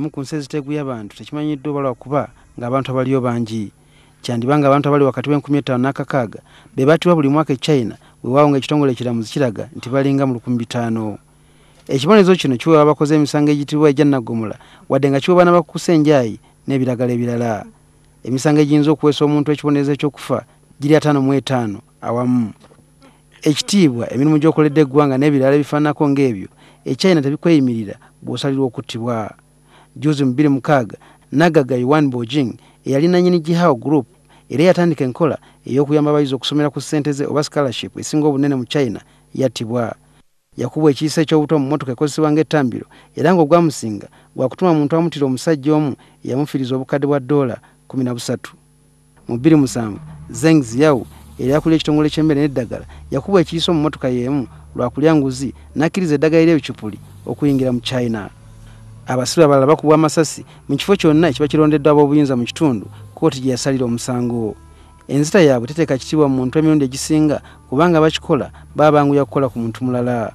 omu ku nsi eziteeguya abantu tekimanyiddwa oba lwakuba ngaabantu abaliyo bangi kyandiba nga abantu abali wakati w'enkumi etaano n'akakaaga be batibwa buli mwaka e china wewaawonga ekitongole ekiramuzi kiraga nti balinga mu lukumi bitaano ekibonezo kino kiweewa bakoze emisango egitibwa egyanagomola wadde nga kiwe baana bakukusa enjaayi n'ebiragala ebirala emisango egiyinza okuweesa omuntu ekibonerezo ekyokufa giri ataano mu etaano awamu ekitiibwa emirimu gy'okoledde eggwanga n'ebirala ebifaananako ng'ebyo e china tebikweyimirira bw'osalirwa okuttibwa juzi mubiri mukaaga nagaga yuan beijing eyali nanyini jihao group era yatandika enkola ey'okuyamba abayizi okusomera ku ssente ze oba scholarship esinga obunene mu china yattibwa yakubwa ekiyisa ekyobuto mu mmotoka ekozesebwa ng'ettambiro era ng'ogwamusinga gwakutuma muntu amutira omusajja omu eyamufiiriza obukadde bwa dola 13 mu 27 zeng ziyawu eri akulira ekitongole ky'emmere n'eddagala yakubwa ekiyisa omu mmotoka y'emu lwakulya nguzi n'akkiriza eddagala ery'ebicupuli okuyingira mu china abasibe abalala bakubwa amasasi mu kifo kyonna ekiba kirondeddwa ab'obuyinza mu kitundu kooti gye yasalira omusango enzita yaabwe teteeka kitiibwa mu muntu emirundi egisinga kubanga bakikola baba banguya kukola ku muntu mulala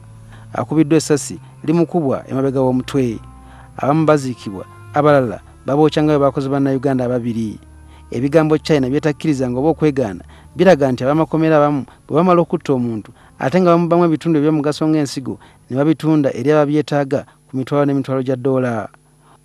akubiddwa essasi limukubwa emabega w'omutwe abamu baziikibwa abalala babookyanga bwe bakozi bannayuganda ababiri ebigambo china byetakkiriza nga oba okwegaana biraga nti abamakomera abamu bwe bamala okutta omuntu ate nga bamubamu ebitundu eby'omugaso ng'ensigo ne babitunda eri ababyetaaga emitwalo nemitwalo gya dola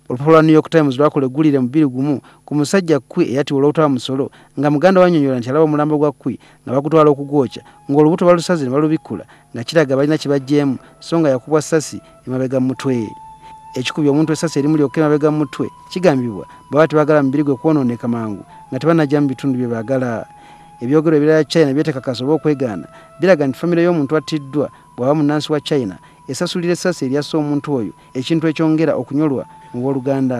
olupapula lwa new york times lwakola eggulire mu bbiri gumu ku musajja kwi eyatibwa olwobutaba musolo nga muganda wanyonyola nti alaba omulambo gwa kwi nga bagutwala okugwokya ng'olubuto balusaze ne balubikkula nga kiraga balina kye bajjeemu so nga yakubwa sasi emabega mutwe ekikubya omuntu esasi erimu lyokka emabega mutwe kigambibwa baba tebaagala mubiri gwe kwonooneka mangu nga tebanajja mu bitundu bye baagala ebyogero ebirala china byetekakasa oba okwegaana biraga nti famire y'omuntu attiddwa bw'aba munansi wa china esasulira essasi eryassa omuntu oyo ekintu ekyongera okunyolwa mu booluganda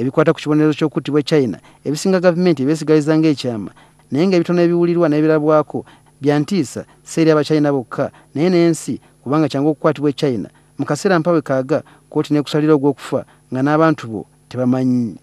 ebikwata ku kibonerezo ky'okuttibwa e china ebisinga gavumenti ebyesigaliza ng'ekyama naye ngaebitono ebiwulirwa n'ebirabwako byantiisa si eri abachina bokka naye n'ensi kubanga kyangu okukwatibwa echina mu kaseera mpawe kaaga kooti n'ekusalira ogw'okufa nga n'abantu bo tebamanyi